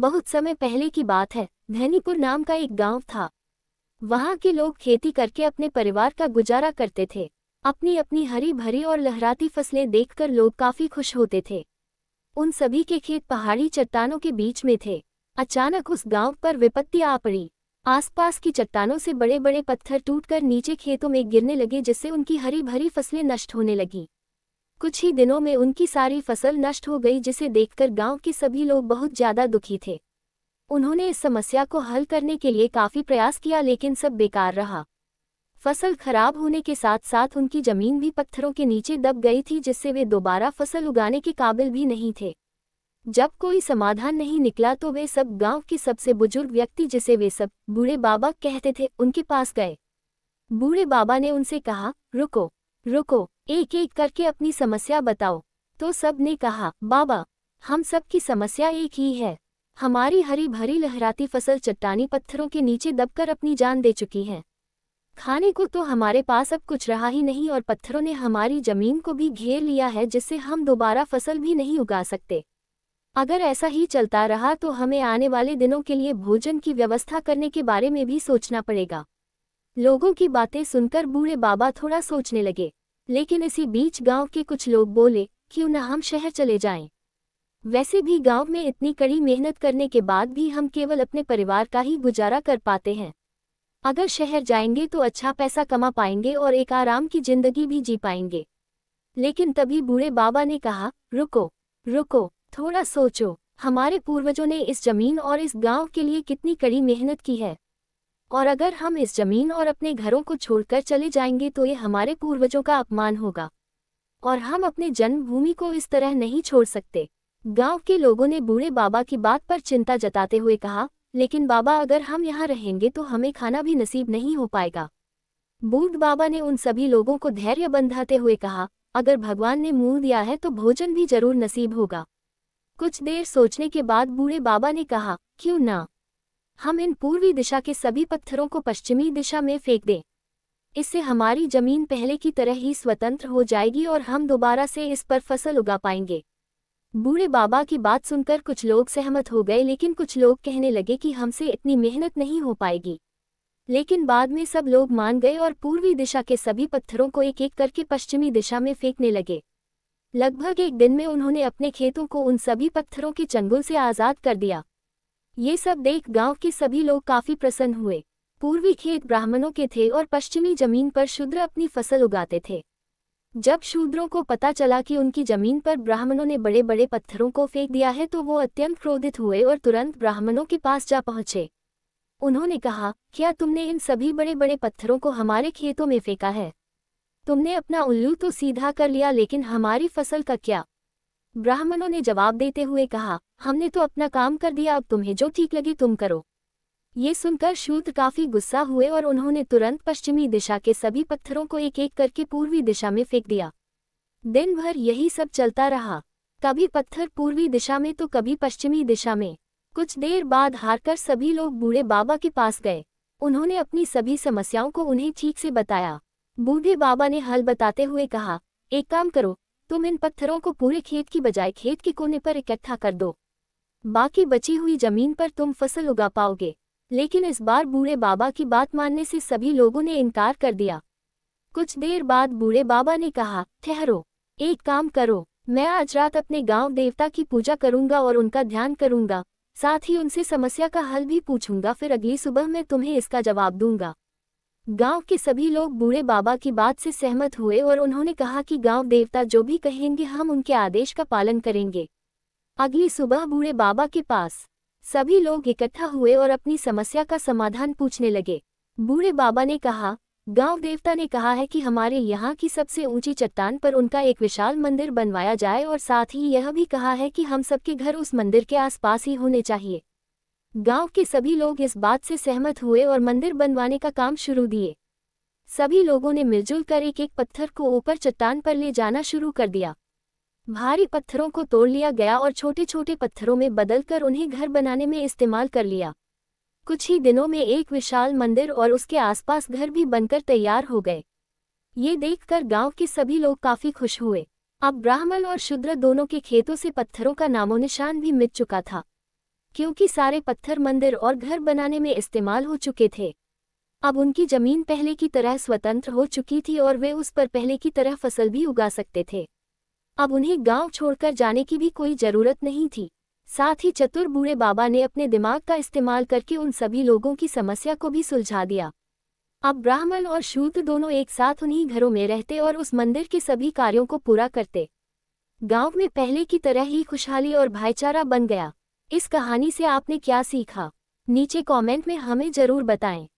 बहुत समय पहले की बात है धनीपुर नाम का एक गांव था वहां के लोग खेती करके अपने परिवार का गुजारा करते थे अपनी अपनी हरी भरी और लहराती फसलें देखकर लोग काफी खुश होते थे उन सभी के खेत पहाड़ी चट्टानों के बीच में थे अचानक उस गांव पर विपत्ति आ पड़ी आसपास की चट्टानों से बड़े बड़े पत्थर टूटकर नीचे खेतों में गिरने लगे जिससे उनकी हरी भरी फसलें नष्ट होने लगीं कुछ ही दिनों में उनकी सारी फसल नष्ट हो गई जिसे देखकर गांव के सभी लोग बहुत ज्यादा दुखी थे उन्होंने इस समस्या को हल करने के लिए काफी प्रयास किया लेकिन सब बेकार रहा फसल खराब होने के साथ साथ उनकी जमीन भी पत्थरों के नीचे दब गई थी जिससे वे दोबारा फसल उगाने के काबिल भी नहीं थे जब कोई समाधान नहीं निकला तो वे सब गांव के सबसे बुजुर्ग व्यक्ति जिसे वे सब बूढ़े बाबा कहते थे उनके पास गए बूढ़े बाबा ने उनसे कहा रुको रुको एक एक करके अपनी समस्या बताओ तो सब ने कहा बाबा हम सब की समस्या एक ही है हमारी हरी भरी लहराती फसल चट्टानी पत्थरों के नीचे दबकर अपनी जान दे चुकी है खाने को तो हमारे पास अब कुछ रहा ही नहीं और पत्थरों ने हमारी जमीन को भी घेर लिया है जिससे हम दोबारा फसल भी नहीं उगा सकते अगर ऐसा ही चलता रहा तो हमें आने वाले दिनों के लिए भोजन की व्यवस्था करने के बारे में भी सोचना पड़ेगा लोगों की बातें सुनकर बूढ़े बाबा थोड़ा सोचने लगे लेकिन इसी बीच गांव के कुछ लोग बोले क्यों न हम शहर चले जाएं। वैसे भी गांव में इतनी कड़ी मेहनत करने के बाद भी हम केवल अपने परिवार का ही गुजारा कर पाते हैं अगर शहर जाएंगे तो अच्छा पैसा कमा पाएंगे और एक आराम की जिंदगी भी जी पाएंगे लेकिन तभी बूढ़े बाबा ने कहा रुको रुको थोड़ा सोचो हमारे पूर्वजों ने इस जमीन और इस गांव के लिए कितनी कड़ी मेहनत की है और अगर हम इस जमीन और अपने घरों को छोड़कर चले जाएंगे तो ये हमारे पूर्वजों का अपमान होगा और हम अपने जन्मभूमि को इस तरह नहीं छोड़ सकते गांव के लोगों ने बूढ़े बाबा की बात पर चिंता जताते हुए कहा लेकिन बाबा अगर हम यहाँ रहेंगे तो हमें खाना भी नसीब नहीं हो पाएगा बूढ़ बाबा ने उन सभी लोगों को धैर्य बंधाते हुए कहा अगर भगवान ने मुंह दिया है तो भोजन भी जरूर नसीब होगा कुछ देर सोचने के बाद बूढ़े बाबा ने कहा क्यों ना हम इन पूर्वी दिशा के सभी पत्थरों को पश्चिमी दिशा में फेंक दें इससे हमारी जमीन पहले की तरह ही स्वतंत्र हो जाएगी और हम दोबारा से इस पर फसल उगा पाएंगे बूढ़े बाबा की बात सुनकर कुछ लोग सहमत हो गए लेकिन कुछ लोग कहने लगे कि हमसे इतनी मेहनत नहीं हो पाएगी लेकिन बाद में सब लोग मान गए और पूर्वी दिशा के सभी पत्थरों को एक एक करके पश्चिमी दिशा में फेंकने लगे लगभग एक दिन में उन्होंने अपने खेतों को उन सभी पत्थरों के चंगुल से आज़ाद कर दिया ये सब देख गांव के सभी लोग काफी प्रसन्न हुए पूर्वी खेत ब्राह्मणों के थे और पश्चिमी जमीन पर शूद्र अपनी फसल उगाते थे जब शूद्रों को पता चला कि उनकी जमीन पर ब्राह्मणों ने बड़े बड़े पत्थरों को फेंक दिया है तो वो अत्यंत क्रोधित हुए और तुरंत ब्राह्मणों के पास जा पहुंचे उन्होंने कहा क्या तुमने इन सभी बड़े बड़े पत्थरों को हमारे खेतों में फेंका है तुमने अपना उल्लू तो सीधा कर लिया लेकिन हमारी फसल का क्या ब्राह्मणों ने जवाब देते हुए कहा हमने तो अपना काम कर दिया अब तुम्हें जो ठीक लगे तुम करो ये सुनकर शूद्र काफी गुस्सा हुए और उन्होंने तुरंत पश्चिमी दिशा के सभी पत्थरों को एक एक करके पूर्वी दिशा में फेंक दिया दिन भर यही सब चलता रहा कभी पत्थर पूर्वी दिशा में तो कभी पश्चिमी दिशा में कुछ देर बाद हारकर सभी लोग बूढ़े बाबा के पास गए उन्होंने अपनी सभी समस्याओं को उन्हें ठीक से बताया बूढ़े बाबा ने हल बताते हुए कहा एक काम करो तुम इन पत्थरों को पूरे खेत की बजाय खेत के कोने पर इकट्ठा कर दो बाकी बची हुई जमीन पर तुम फसल उगा पाओगे लेकिन इस बार बूढ़े बाबा की बात मानने से सभी लोगों ने इनकार कर दिया कुछ देर बाद बूढ़े बाबा ने कहा ठहरो एक काम करो मैं आज रात अपने गांव देवता की पूजा करूंगा और उनका ध्यान करूंगा साथ ही उनसे समस्या का हल भी पूछूंगा फिर अगली सुबह मैं तुम्हें इसका जवाब दूंगा गांव के सभी लोग बूढ़े बाबा की बात से सहमत हुए और उन्होंने कहा कि गांव देवता जो भी कहेंगे हम उनके आदेश का पालन करेंगे अगली सुबह बूढ़े बाबा के पास सभी लोग इकट्ठा हुए और अपनी समस्या का समाधान पूछने लगे बूढ़े बाबा ने कहा गांव देवता ने कहा है कि हमारे यहाँ की सबसे ऊंची चट्टान पर उनका एक विशाल मंदिर बनवाया जाए और साथ ही यह भी कहा है कि हम सबके घर उस मंदिर के आसपास ही होने चाहिए गांव के सभी लोग इस बात से सहमत हुए और मंदिर बनवाने का काम शुरू दिए सभी लोगों ने मिलजुल कर एक एक पत्थर को ऊपर चट्टान पर ले जाना शुरू कर दिया भारी पत्थरों को तोड़ लिया गया और छोटे छोटे पत्थरों में बदलकर उन्हें घर बनाने में इस्तेमाल कर लिया कुछ ही दिनों में एक विशाल मंदिर और उसके आसपास घर भी बनकर तैयार हो गए ये देखकर गांव के सभी लोग काफ़ी खुश हुए अब ब्राह्मण और शुद्र दोनों के खेतों से पत्थरों का नामोनिशान निशान भी मिट चुका था क्योंकि सारे पत्थर मंदिर और घर बनाने में इस्तेमाल हो चुके थे अब उनकी जमीन पहले की तरह स्वतंत्र हो चुकी थी और वे उस पर पहले की तरह फसल भी उगा सकते थे अब उन्हें गांव छोड़कर जाने की भी कोई जरूरत नहीं थी साथ ही चतुर बूढ़े बाबा ने अपने दिमाग का इस्तेमाल करके उन सभी लोगों की समस्या को भी सुलझा दिया अब ब्राह्मण और शूद्र दोनों एक साथ उन्हीं घरों में रहते और उस मंदिर के सभी कार्यों को पूरा करते गांव में पहले की तरह ही खुशहाली और भाईचारा बन गया इस कहानी से आपने क्या सीखा नीचे कमेंट में हमें ज़रूर बताएं